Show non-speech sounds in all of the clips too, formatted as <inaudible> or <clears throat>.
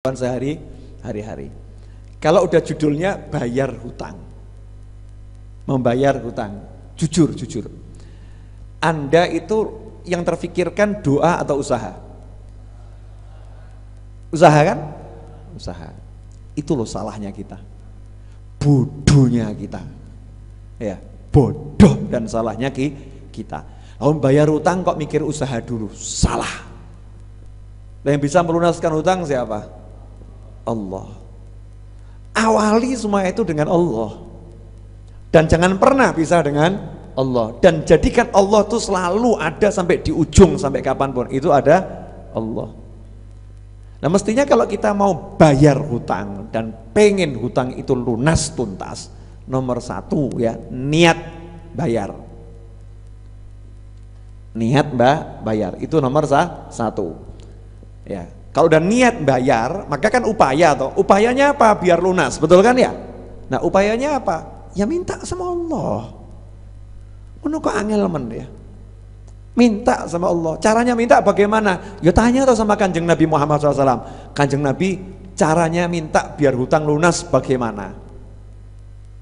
kehidupan sehari hari-hari. Kalau udah judulnya bayar hutang. Membayar hutang. Jujur, jujur. Anda itu yang terfikirkan doa atau usaha? Usaha kan? Usaha. Itu loh salahnya kita. Bodohnya kita. Ya, bodoh dan salahnya ki kita. kalau bayar hutang kok mikir usaha dulu? Salah. yang bisa melunaskan hutang siapa? Allah. Awali semua itu dengan Allah. Dan jangan pernah bisa dengan Allah. Dan jadikan Allah itu selalu ada sampai di ujung sampai kapanpun. Itu ada Allah. Nah mestinya kalau kita mau bayar hutang dan pengen hutang itu lunas tuntas. Nomor satu ya, niat bayar. Niat mbak bayar, itu nomor satu. Ya, kalau udah niat bayar, maka kan upaya toh. Upayanya apa? Biar lunas, betul kan ya? Nah, upayanya apa? Ya minta sama Allah. Menurut angel men ya. Minta sama Allah. Caranya minta bagaimana? Ya tanya toh sama Kanjeng Nabi Muhammad SAW. Kanjeng Nabi caranya minta biar hutang lunas bagaimana?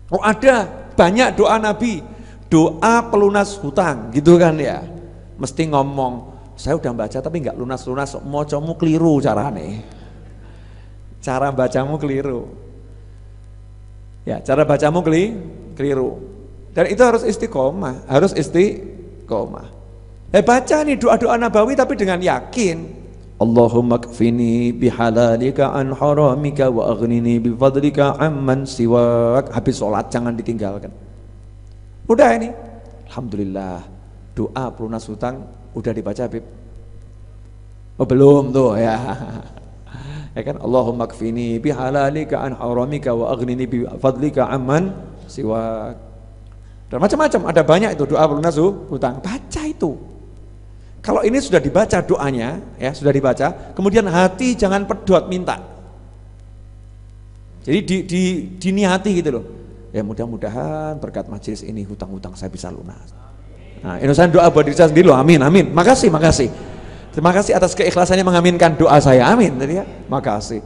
Oh ada banyak doa Nabi, doa pelunas hutang gitu kan ya. Mesti ngomong, saya udah baca tapi nggak lunas-lunas, mocomu keliru cara nih, Cara bacamu keliru. Ya, cara bacamu keli, keliru. Dan itu harus istiqomah, harus istiqomah. Eh baca nih doa-doa nabawi tapi dengan yakin. Allahumma kfini bihalalika an haramika wa aghnini bifadlika amman siwak. Habis sholat jangan ditinggalkan. Udah ini. Alhamdulillah. Doa pelunas hutang Udah dibaca Habib? Oh belum tuh ya. <laughs> Ya kan Allahumma kfini bihalalika an haramika wa aghnini bi fadlika amman siwa Dan macam-macam ada banyak itu doa nasu hutang. Baca itu. Kalau ini sudah dibaca doanya, ya sudah dibaca, kemudian hati jangan pedot minta. Jadi di, di, diniati gitu loh. Ya mudah-mudahan berkat majelis ini hutang-hutang saya bisa lunas. Nah, Indonesia doa buat diri saya sendiri loh, amin, amin. Makasih, makasih. Terima kasih atas keikhlasannya mengaminkan doa saya, amin. Jadi ya, makasih.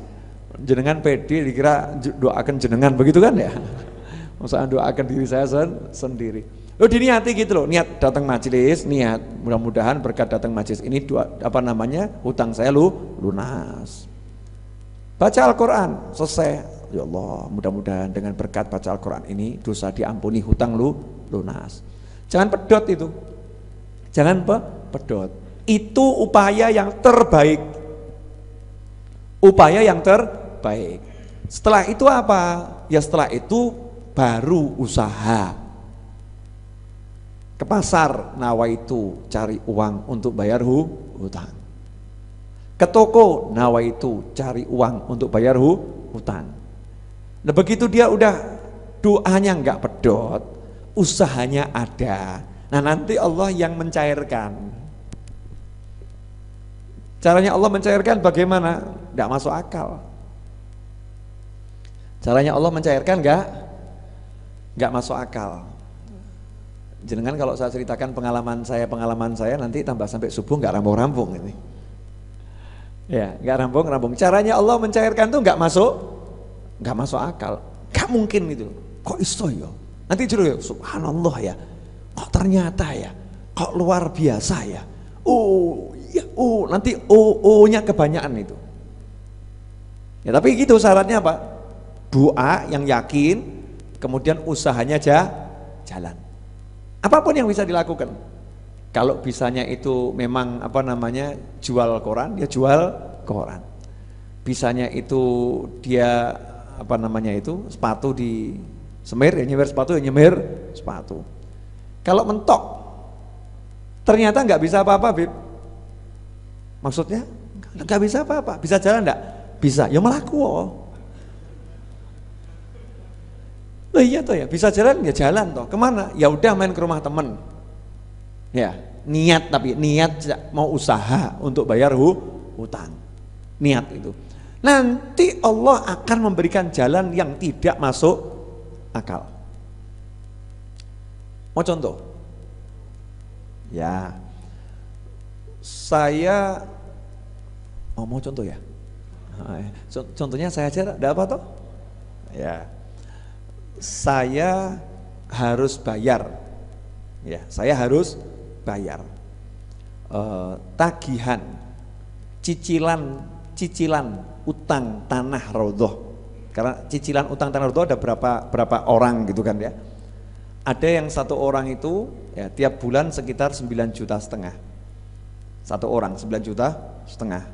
Jenengan PD dikira doakan jenengan, begitu kan ya. <laughs> Masa doakan diri saya sen sendiri. Lo diniati gitu loh, niat datang majelis, niat mudah-mudahan berkat datang majelis ini dua apa namanya hutang saya lu lunas. Baca Al-Quran, selesai. Ya Allah, mudah-mudahan dengan berkat baca Al-Quran ini dosa diampuni, hutang lu lunas. Jangan pedot itu. Jangan pe pedot. Itu upaya yang terbaik. Upaya yang terbaik. Setelah itu apa? Ya setelah itu baru usaha. Ke pasar nawa itu cari uang untuk bayar hu hutang. Ke toko nawa itu cari uang untuk bayar hu hutang. Nah begitu dia udah doanya nggak pedot, usahanya ada. Nah nanti Allah yang mencairkan. Caranya Allah mencairkan bagaimana? Tidak masuk akal. Caranya Allah mencairkan enggak? Enggak masuk akal. Jenengan kalau saya ceritakan pengalaman saya, pengalaman saya nanti tambah sampai subuh enggak rampung-rampung ini. Ya, enggak rampung-rampung. Caranya Allah mencairkan tuh enggak masuk enggak masuk akal. Enggak mungkin itu. Kok iso ya? Nanti juru, ya, subhanallah ya, kok ternyata ya, kok luar biasa ya. Oh, ya, oh, nanti oh, oh-nya kebanyakan itu. Ya tapi gitu syaratnya apa? Doa yang yakin, kemudian usahanya aja jalan. Apapun yang bisa dilakukan. Kalau bisanya itu memang apa namanya jual koran, dia jual koran. Bisanya itu dia apa namanya itu sepatu di Semir ya nyemir sepatu ya nyemir sepatu. Kalau mentok, ternyata nggak bisa apa-apa, Bib. Maksudnya nggak bisa apa-apa, bisa jalan nggak? Bisa, ya melaku oh. Loh iya toh ya, bisa jalan ya jalan toh. Kemana? Ya udah main ke rumah temen. Ya, niat tapi niat mau usaha untuk bayar hu, hutang. Niat itu. Nanti Allah akan memberikan jalan yang tidak masuk akal. Mau contoh? Ya. Saya Oh mau contoh ya? Contohnya saya aja ada apa toh? Ya. Saya harus bayar. Ya, saya harus bayar. Uh, tagihan, cicilan, cicilan utang tanah rodoh karena cicilan utang tanah itu ada berapa berapa orang gitu kan ya. Ada yang satu orang itu ya tiap bulan sekitar 9 juta setengah. Satu orang 9 juta setengah.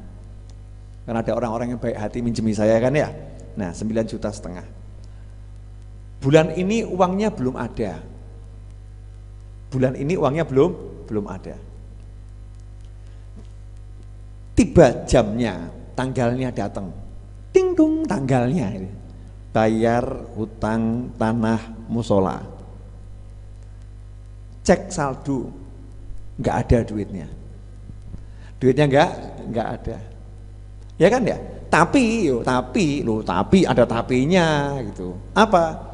Karena ada orang-orang yang baik hati minjemi saya kan ya. Nah, 9 juta setengah. Bulan ini uangnya belum ada. Bulan ini uangnya belum belum ada. Tiba jamnya, tanggalnya datang tinggung tanggalnya bayar hutang tanah musola cek saldo nggak ada duitnya duitnya nggak nggak ada ya kan ya tapi yo tapi lo tapi ada tapinya gitu apa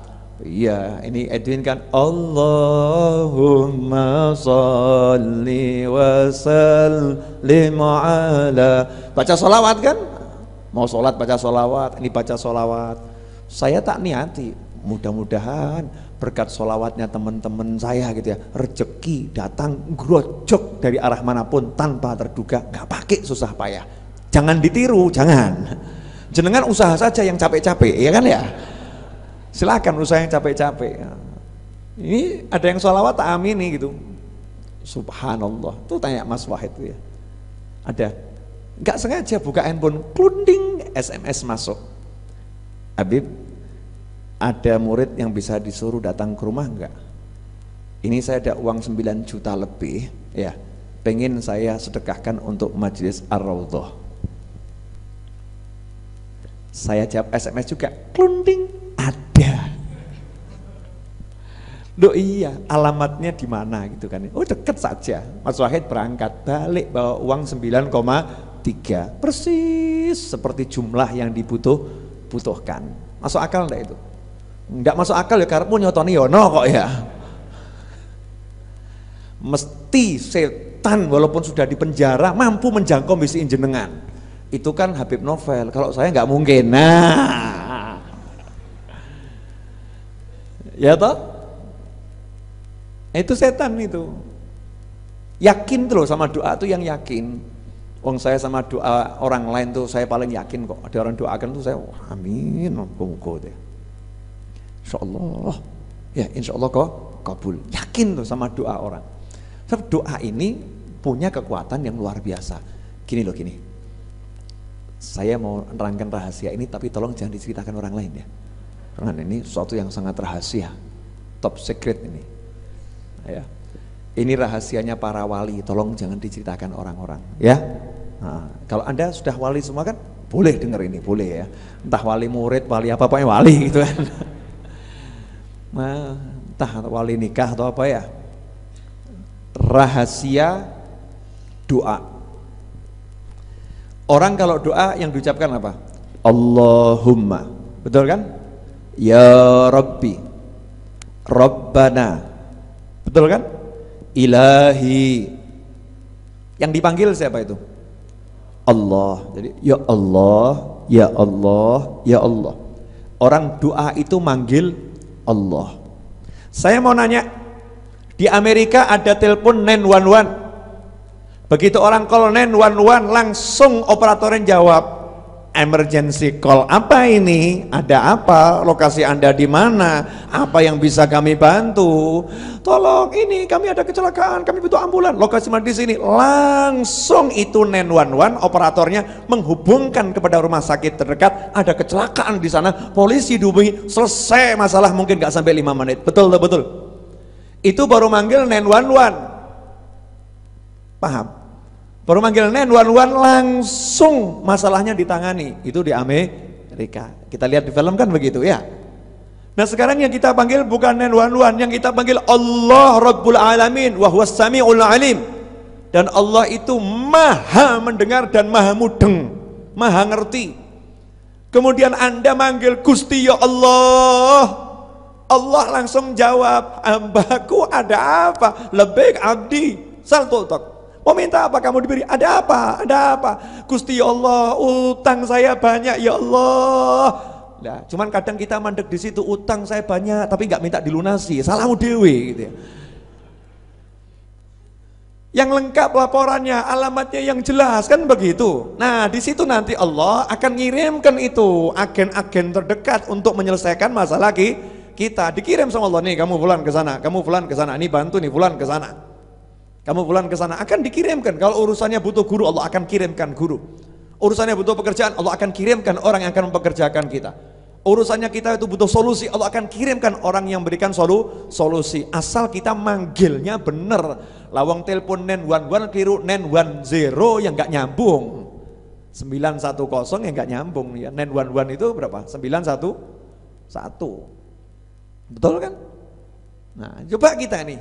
Iya, ini Edwin kan Allahumma salli wa sallim ala Baca sholawat kan? mau sholat baca sholawat, ini baca sholawat. Saya tak niati, mudah-mudahan berkat sholawatnya teman-teman saya gitu ya, rejeki datang grojok dari arah manapun tanpa terduga, gak pakai susah payah. Jangan ditiru, jangan. Jenengan usaha saja yang capek-capek, ya kan ya? Silakan usaha yang capek-capek. Ini ada yang sholawat tak amin nih gitu. Subhanallah. Tuh tanya Mas Wahid ya. Ada nggak sengaja buka handphone klunding SMS masuk. Habib, ada murid yang bisa disuruh datang ke rumah enggak? Ini saya ada uang 9 juta lebih, ya. Pengen saya sedekahkan untuk majelis Ar-Raudhah. Saya jawab SMS juga, klunding ada. Loh iya, alamatnya di mana gitu kan. Oh dekat saja. Mas Wahid berangkat balik bawa uang 9, tiga persis seperti jumlah yang dibutuh butuhkan masuk akal enggak itu enggak masuk akal ya karena nyotoni yono ya, kok ya mesti setan walaupun sudah dipenjara mampu menjangkau misi jenengan itu kan Habib Novel kalau saya nggak mungkin nah ya toh itu setan itu yakin tuh sama doa tuh yang yakin Wong saya sama doa orang lain tuh saya paling yakin kok. Ada orang doakan tuh saya oh, amin monggo deh. Insya Allah ya insya Allah kok kabul. Yakin tuh sama doa orang. Sebab doa ini punya kekuatan yang luar biasa. Gini loh gini. Saya mau nerangkan rahasia ini tapi tolong jangan diceritakan orang lain ya. Karena ini suatu yang sangat rahasia. Top secret ini. Ya. Ini rahasianya para wali, tolong jangan diceritakan orang-orang ya. Nah, kalau Anda sudah wali semua kan boleh dengar ini, boleh ya. Entah wali murid, wali apa, pokoknya wali gitu kan. Nah, <laughs> entah wali nikah atau apa ya. Rahasia doa. Orang kalau doa yang diucapkan apa? Allahumma. Betul kan? Ya Rabbi. Rabbana. Betul kan? Ilahi. Yang dipanggil siapa itu? Allah. Jadi ya Allah, ya Allah, ya Allah. Orang doa itu manggil Allah. Saya mau nanya, di Amerika ada telepon 911. Begitu orang call 911 langsung operatornya jawab emergency call apa ini? Ada apa? Lokasi Anda di mana? Apa yang bisa kami bantu? Tolong ini kami ada kecelakaan, kami butuh ambulan. Lokasi mana di sini? Langsung itu 911 operatornya menghubungkan kepada rumah sakit terdekat, ada kecelakaan di sana, polisi dihubungi, selesai masalah mungkin nggak sampai lima menit. Betul betul. Itu baru manggil 911. Paham? Nen, wan, wan langsung masalahnya ditangani. Itu di Amerika. Kita lihat di film kan begitu ya. Nah sekarang yang kita panggil bukan wan, wan yang kita panggil Allah Rabbul Alamin Wahuwa samiul alim. Dan Allah itu maha mendengar dan maha mudeng, maha ngerti. Kemudian Anda manggil Gusti ya Allah, Allah langsung jawab, ambaku ada apa? Lebih abdi, tok. Mau oh, minta apa kamu diberi? Ada apa? Ada apa? Gusti Allah, utang saya banyak ya Allah. Nah, cuman kadang kita mandek di situ utang saya banyak tapi nggak minta dilunasi. Salahmu dewi gitu ya. Yang lengkap laporannya, alamatnya yang jelas kan begitu. Nah, di situ nanti Allah akan ngirimkan itu agen-agen terdekat untuk menyelesaikan masalah lagi kita. Dikirim sama Allah nih, kamu bulan ke sana, kamu bulan ke sana, ini bantu nih bulan ke sana. Kamu pulang ke sana akan dikirimkan. Kalau urusannya butuh guru, Allah akan kirimkan guru. Urusannya butuh pekerjaan, Allah akan kirimkan orang yang akan mempekerjakan kita. Urusannya kita itu butuh solusi, Allah akan kirimkan orang yang berikan solu, solusi. Asal kita manggilnya benar. Lawang telepon nen one one keliru, nen one zero yang nggak nyambung. 910 yang nggak nyambung ya. Nen one one itu berapa? 911. Betul kan? Nah, coba kita nih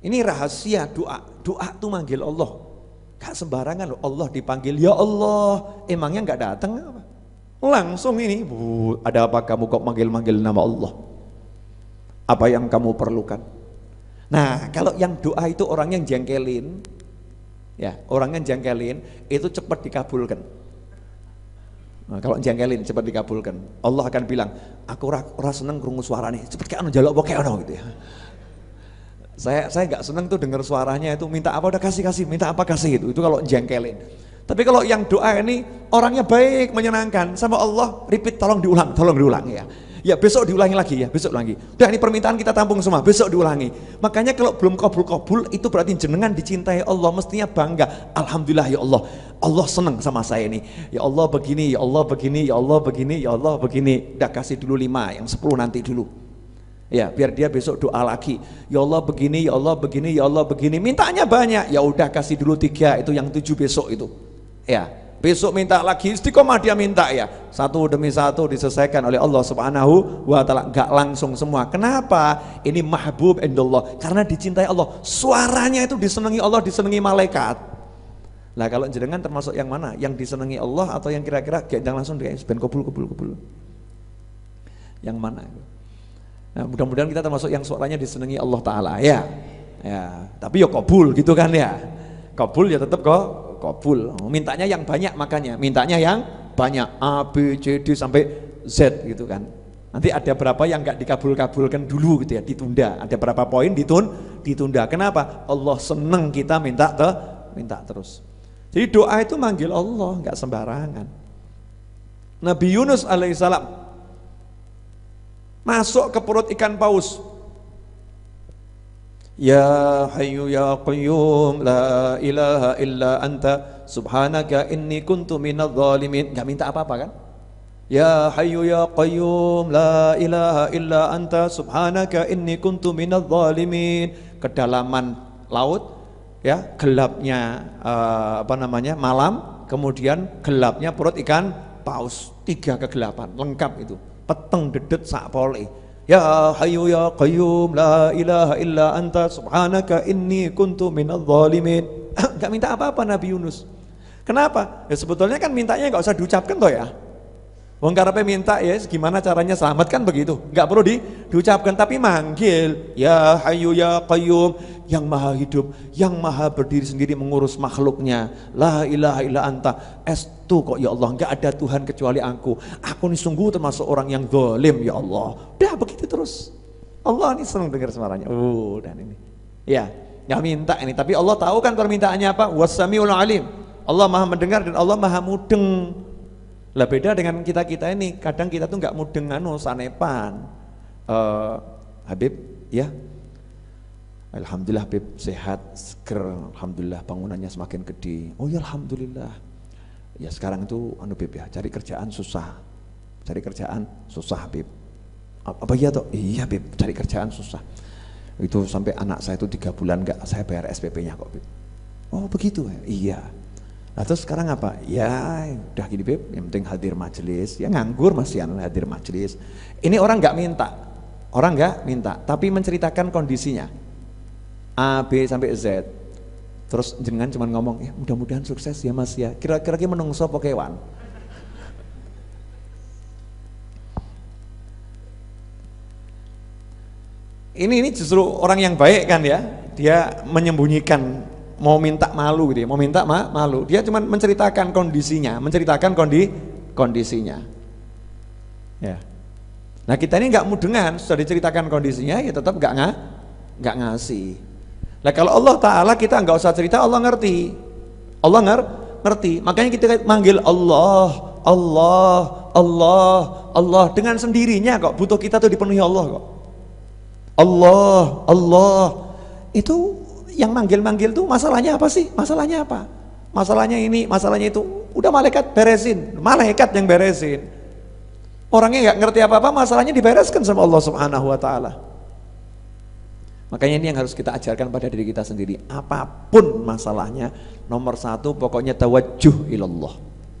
ini rahasia doa. Doa tuh manggil Allah. Gak sembarangan loh Allah dipanggil ya Allah. Emangnya gak datang apa? Langsung ini, bu, ada apa kamu kok manggil-manggil nama Allah? Apa yang kamu perlukan? Nah, kalau yang doa itu orang yang jengkelin, ya orang yang jengkelin itu cepat dikabulkan. Nah, kalau jengkelin cepat dikabulkan. Allah akan bilang, aku rasa seneng kerungu suara nih, cepat kayak anu jaluk kayak anu gitu ya. Saya saya nggak seneng tuh dengar suaranya itu minta apa udah kasih kasih, minta apa kasih itu. Itu kalau jengkelin. Tapi kalau yang doa ini orangnya baik, menyenangkan sama Allah, repeat tolong diulang, tolong diulang ya. Ya besok diulangi lagi ya, besok lagi. Udah ini permintaan kita tampung semua, besok diulangi. Makanya kalau belum kabul-kabul itu berarti jenengan dicintai Allah, mestinya bangga. Alhamdulillah ya Allah, Allah seneng sama saya ini. Ya Allah begini, ya Allah begini, ya Allah begini, ya Allah begini. Udah kasih dulu lima, yang sepuluh nanti dulu. Ya, biar dia besok doa lagi. Ya Allah begini, ya Allah begini, ya Allah begini. Mintanya banyak. Ya udah kasih dulu tiga itu yang tujuh besok itu. Ya, besok minta lagi istiqomah dia minta ya. Satu demi satu diselesaikan oleh Allah Subhanahu wa taala. Enggak langsung semua. Kenapa? Ini mahbub indallah karena dicintai Allah. Suaranya itu disenangi Allah, disenangi malaikat. Nah kalau jenengan termasuk yang mana? Yang disenangi Allah atau yang kira-kira gak langsung kayak ben kebul kebul Yang mana? Nah, mudah-mudahan kita termasuk yang suaranya disenangi Allah Ta'ala ya. ya tapi ya kabul gitu kan ya kabul ya tetap kok kabul mintanya yang banyak makanya mintanya yang banyak A, B, C, D sampai Z gitu kan nanti ada berapa yang gak dikabul-kabulkan dulu gitu ya ditunda ada berapa poin ditun ditunda kenapa Allah seneng kita minta te, minta terus jadi doa itu manggil Allah nggak sembarangan Nabi Yunus alaihissalam masuk ke perut ikan paus. Ya hayu Ya Qayyum La ilaha illa anta Subhanaka inni kuntu minal zalimin Gak minta apa-apa kan? Ya hayu Ya Qayyum La ilaha illa anta Subhanaka inni kuntu minal zalimin Kedalaman laut ya gelapnya uh, apa namanya malam kemudian gelapnya perut ikan paus tiga kegelapan lengkap itu peteng dedet sak pole Ya hayu Ya Qayyum La ilaha illa anta subhanaka inni kuntu minadh zalimin <clears throat> Gak minta apa-apa Nabi Yunus Kenapa? Ya sebetulnya kan mintanya nggak usah diucapkan toh ya Wong karepe minta ya yes, gimana caranya selamat kan begitu. Enggak perlu di diucapkan tapi manggil ya hayu ya qayyum yang maha hidup, yang maha berdiri sendiri mengurus makhluknya. La ilaha illa anta. Estu kok ya Allah, enggak ada Tuhan kecuali aku. Aku ini sungguh termasuk orang yang zalim ya Allah. Udah begitu terus. Allah ini senang dengar suaranya. Uh, dan ini. Ya, enggak minta ini tapi Allah tahu kan permintaannya apa? Wasamiul alim. Allah Maha mendengar dan Allah Maha mudeng. Lah beda dengan kita-kita ini, kadang kita tuh nggak mudeng anu sanepan. Uh, Habib, ya. Alhamdulillah Habib sehat, seger. Alhamdulillah bangunannya semakin gede. Oh ya alhamdulillah. Ya sekarang itu anu Habib ya, cari kerjaan susah. Cari kerjaan susah Habib. Apa iya toh? Iya Habib, cari kerjaan susah. Itu sampai anak saya itu tiga bulan nggak saya bayar SPP-nya kok Habib. Oh begitu ya? Iya. Nah terus sekarang apa? Ya udah gini Beb, yang penting hadir majelis. Ya nganggur masih hadir majelis. Ini orang nggak minta, orang nggak minta, tapi menceritakan kondisinya. A, B sampai Z. Terus jenengan cuma ngomong, ya mudah-mudahan sukses ya mas ya. Kira-kira kita menungso pokewan. Ini ini justru orang yang baik kan ya, dia menyembunyikan mau minta malu gitu ya, mau minta ma malu. Dia cuma menceritakan kondisinya, menceritakan kondi kondisinya. Ya. Nah kita ini nggak mudengan, sudah diceritakan kondisinya ya tetap nggak nggak nggak ngasih. Nah kalau Allah Taala kita nggak usah cerita, Allah ngerti. Allah nger ngerti. Makanya kita manggil Allah, Allah, Allah, Allah dengan sendirinya kok. Butuh kita tuh dipenuhi Allah kok. Allah, Allah itu yang manggil-manggil tuh masalahnya apa sih? Masalahnya apa? Masalahnya ini, masalahnya itu. Udah malaikat beresin, malaikat yang beresin. Orangnya nggak ngerti apa-apa, masalahnya dibereskan sama Allah Subhanahu wa taala. Makanya ini yang harus kita ajarkan pada diri kita sendiri. Apapun masalahnya, nomor satu pokoknya tawajuh ilallah.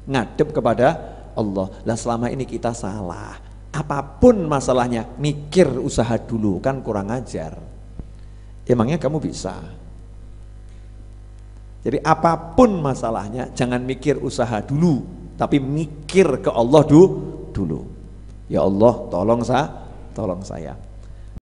Ngadep kepada Allah. Lah selama ini kita salah. Apapun masalahnya, mikir usaha dulu kan kurang ajar. Emangnya kamu bisa? Jadi apapun masalahnya jangan mikir usaha dulu, tapi mikir ke Allah dulu. Ya Allah, tolong saya, tolong saya.